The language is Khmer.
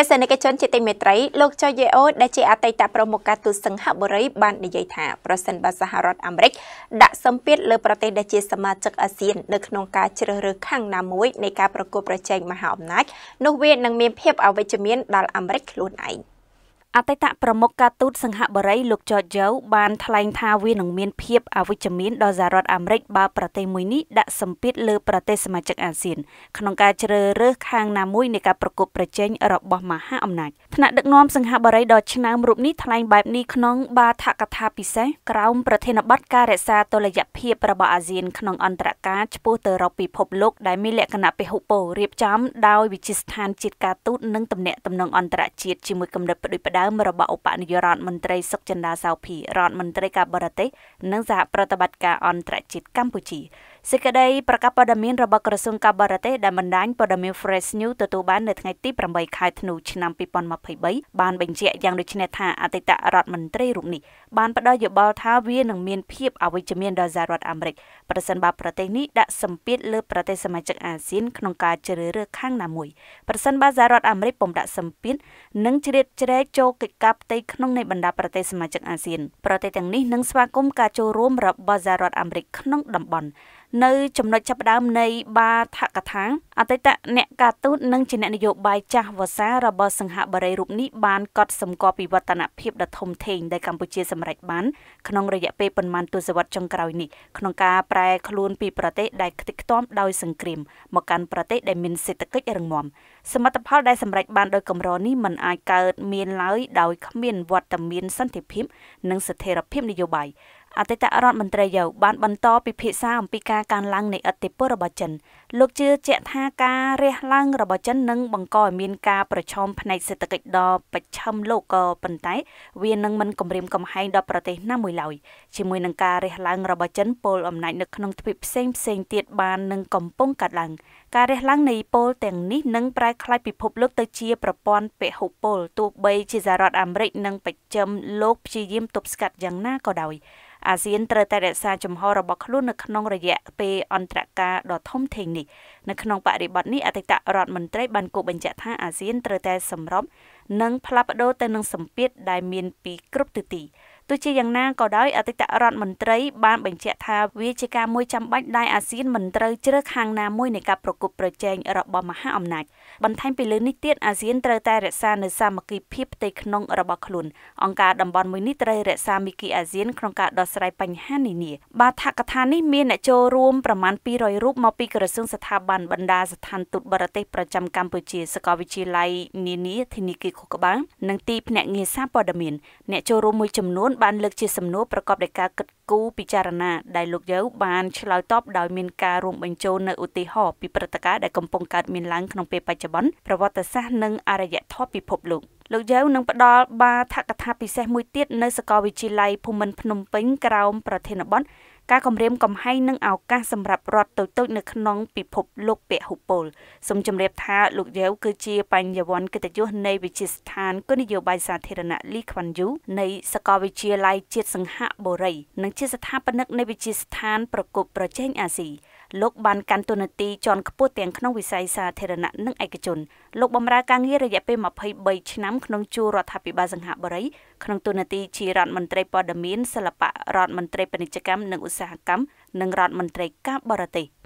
ទស្សនិកជនជាទីមេត្រីលោកចៅយេអូដែលជាអតីតប្រមុខការទូតសង្ហបុរី បាននិយាយថាប្រសិនបើសហរដ្ឋអាមេរិកដាក់សម្ពាធលើប្រទេសដែលជា សមាជិកអាស៊ាននៅក្នុងការជ្រើសរើសខាងណាមួយនៃការប្រកួតប្រជែងមហាអំណាច នោះវានឹងមានភាពអវិជ្ជមានដល់អាមេរិកខ្លួនឯង។អតីតប្រមុខការទូតសង្ហបុរីលោកចតយោបានថ្លែងថាវានឹងមានភាព អវិជ្ជមានដល់សហរដ្ឋអាមេរិកបើប្រទេសមួយនេះដាក់សម្ពាធលើប្រទេសសមាជិកអាស៊ានក្នុងការជ្រើសរើសខាងណាមួយនៃការប្រកបប្រជែងរបស់មហាអំណាចថ្នាក់ដឹកនាំសង្ហបុរីដ៏ឆ្នើមរូបនេះថ្លែងបែបនេះក្នុង បាថកថាពិសេសក្រោមប្រធានបទការរក្សាតុល្យភាពរបស់អាស៊ានក្នុងអន្តរការឆ្ពោះទៅរកពិភពលោកដែលមានលក្ខណៈពហុពលរៀបចំ ដោយវិជាស្ថានជាតិការទូតនិងតំណែងតំណងអន្តរជាតិជាមួយកម្រិតផ្ដួយផ្ដើមមរបស់ឧបនាយករដ្ឋមន្ត្រីសុកចិន្តាសោភីរដ្ឋមន្ត្រីការបរទេសនិងសហប្រតិបត្តិការអន្តរជាតិកម្ពុជាសេចក្តីប្រកាសព័ត៌មានរបស់ក្រសួងការបរទេសដែលបណ្ដាញព័ត៌មាន Fresh News ទទួលបាននៅថ្ងៃទី8ខែធ្នូឆ្នាំ2023បានបញ្ជាក់យ៉ាងដូចនេះថាអតីតរដ្ឋមន្ត្រីរូបនេះបានផ្ដល់យោបល់ថាវានឹងមានភាពអវិជ្ជមានដល់សហរដ្ឋអាមេរិកប្រសិនបើប្រទេសនេះដាក់សម្ពាធលើប្រទេសសមាជិកអាស៊ានក្នុងការជ្រើសរើសខាងណាមួយប្រសិនបើសហរដ្ឋអាមេរិកពុំដាក់សម្ពាធនិងជ្រៀតជ្រែកចូលកិច្ចការផ្ទៃក្នុងនៃបណ្ដាប្រទេសសមាជិកអាស៊ានប្រទេសទាំងនេះនឹងស្វាគមន៍ការចូលរួមរបស់សហរដ្ឋអាមេរិកក្នុងតំបន់នៅចំណុចចាប់ផ្ដើមនៃបាថកថា អតីតអ្នកការទូតនិងជាអ្នកនយោបាយចាស់វសារបស់សង្ហបុរីរូបនេះបានកត់សម្គាល់ពីវឌ្ឍនភាពដ៏ធំធេងដែលកម្ពុជាសម្រេចបានក្នុងរយៈពេលប៉ុន្មានទសវត្សរ៍ចុងក្រោយនេះក្នុងការប្រែខ្លួនពីប្រទេសដែលខ្ទេចខ្ទាំដោយសង្គ្រាមមកកាន់ប្រទេសដែលមានសេដ្ឋកិច្ចរឹងមាំសមិទ្ធផលដែលសម្រេចបានដោយកម្រនេះមិនអាចកើតមានឡើយដោយគ្មានវត្តមានសន្តិភាពនិងស្ថិរភាពនយោបាយអតីតរដ្ឋមន្ត្រីយៅបានបន្តពិភាក្សាអំពីការកើនឡើងនៃអធិបុលរបស់ចិនលោកជឿជាក់ថាការរះឡើងរបស់ចិននឹងបង្កឲ្យមានការប្រឈមផ្នែកសេដ្ឋកិច្ចដល់ប្រឆាំលោកក៏ប៉ុន្តែវានឹងមិនគំរាមកំហែងដល់ប្រទេសណាមួយឡើយជាមួយនឹងការរះឡើងរបស់ចិនពលអំណាចនៅក្នុងទ្វីបផ្សេងផ្សេងទៀតបាននឹងកំពុងកើតឡើងការរះឡើងនៃពលទាំងនេះនឹងប្រែក្លាយពិភពលោកទៅជាប្រព័ន្ធពហុពលទោះបីជាសហរដ្ឋអាមេរិកនិងប្រជុំលោកព្យាយាមទប់ស្កាត់យ៉ាងណាក៏ដោយអាស៊ានត្រូវតែរក្សាជំហររបស់ខ្លួននៅក្នុងរយៈពេលអន្តរការដ៏ធំធេងនេះ នៅក្នុងបរិបទនេះអតីតរដ្ឋមន្ត្រីបានគូបញ្ជាក់ថា អាស៊ានត្រូវតែសម្របនិងផ្លាស់ប្តូរទៅនឹងសម្ពាធដែលមានពីគ្រប់ទិសទីទោះជាយ៉ាងណាក៏ដោយអតីតរដ្ឋមន្ត្រីបានបញ្ជាក់ថាវាជាការមួយចាំបាច់ដែលអាស៊ានមិនត្រូវជ្រើសខាងណាមួយនៃការប្រកួតប្រជែងរបស់មហាអំណាចបន្ថែមពីលើនេះទៀតអាស៊ានត្រូវតែរក្សានូវសាមគ្គីភាពផ្ទៃក្នុងរបស់ខ្លួនអង្គការតំបន់មួយនេះត្រូវរក្សាមីគីអាស៊ានក្នុងការដោះស្រាយបញ្ហានានាបាទថាកថានេះមានអ្នកចូលរួមប្រមាណ200រូបមកពីក្រសួងស្ថាប័នបណ្ដាស្ថានទូតបរទេសប្រចាំកម្ពុជាសាកលវិទ្យាល័យនានាធនីគីខុកក្បាំងនិងទីភ្នាក់ងារសារព័ត៌មានអ្នកចូលរួមមួយចំនួនបានលើកជាសំណួរប្រកបដោយការគិតគូរពិចារណាដែលលោកយៅបានឆ្លើយតបដោយមានការរួមបញ្ចូលនៅឧទាហរណ៍ពីព្រឹត្តិការណ៍ដែលកំពុងកើតមានឡើងក្នុងពេលបច្ចុប្បន្នប្រវត្តិសាស្ត្រនិងអរិយធម៌ពិភពលោក។លោកយ៉ាវនឹងផ្ដល់បាថកថាពិសេសមួយទៀតនៅសាកលវិទ្យាល័យភូមិន្ទភ្នំពេញក្រោមប្រធានបទការគម្រាមកំហែងនិងឱកាសសម្រាប់រដ្ឋតូចៗនៅក្នុងពិភពលោកពហុពលសូមជម្រាបថាលោកយាវគឺជាបញ្ញវន្តកិត្តិយសនៃវិទ្យាស្ថានគណនយោបាយសាធារណៈ Lee Kuan Yew នៃសាកលវិទ្យាល័យជាតិសង្ហបុរីនិងជាស្ថាបនិកនៃវិទ្យាស្ថានប្រគពប្រជែងអាស៊ីលោកបានកាន់តួនាទីជាន់ខ្ពស់ទាំងក្នុងវិស័យសាធារណៈនិងឯកជនលោកបម្រើការងាររយៈពេល23ឆ្នាំក្នុងជួររដ្ឋាភិបាលសង្ហបុរីក្នុងតួនាទីជារដ្ឋមន្ត្រីព័ត៌មានសិល្បៈរដ្ឋមន្ត្រីពាណិជ្ជកម្មនិងឧស្សាហកម្មនិងរដ្ឋមន្ត្រីការបរទេស។